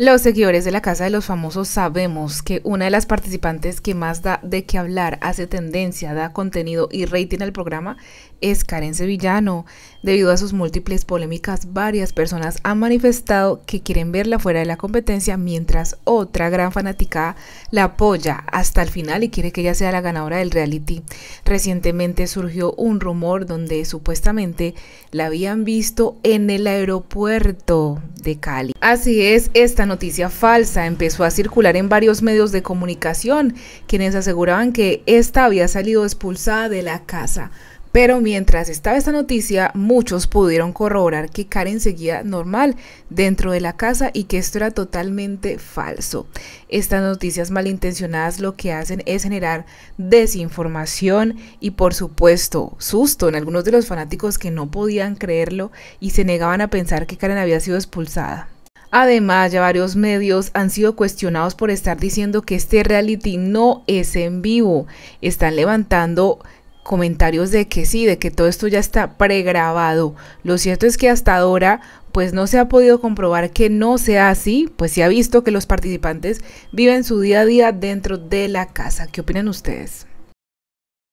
Los seguidores de la Casa de los Famosos sabemos que una de las participantes que más da de qué hablar, hace tendencia, da contenido y rating al programa es Karen Sevillano. Debido a sus múltiples polémicas, varias personas han manifestado que quieren verla fuera de la competencia, mientras otra gran fanática la apoya hasta el final y quiere que ella sea la ganadora del reality. Recientemente surgió un rumor donde supuestamente la habían visto en el aeropuerto de Cali. Así es, esta noticia falsa empezó a circular en varios medios de comunicación, quienes aseguraban que esta había salido expulsada de la casa. Pero mientras estaba esta noticia, muchos pudieron corroborar que Karen seguía normal dentro de la casa y que esto era totalmente falso. Estas noticias malintencionadas lo que hacen es generar desinformación y por supuesto susto en algunos de los fanáticos que no podían creerlo y se negaban a pensar que Karen había sido expulsada. Además, ya varios medios han sido cuestionados por estar diciendo que este reality no es en vivo. Están levantando comentarios de que sí, de que todo esto ya está pregrabado. Lo cierto es que hasta ahora pues no se ha podido comprobar que no sea así, pues se ha visto que los participantes viven su día a día dentro de la casa. ¿Qué opinan ustedes?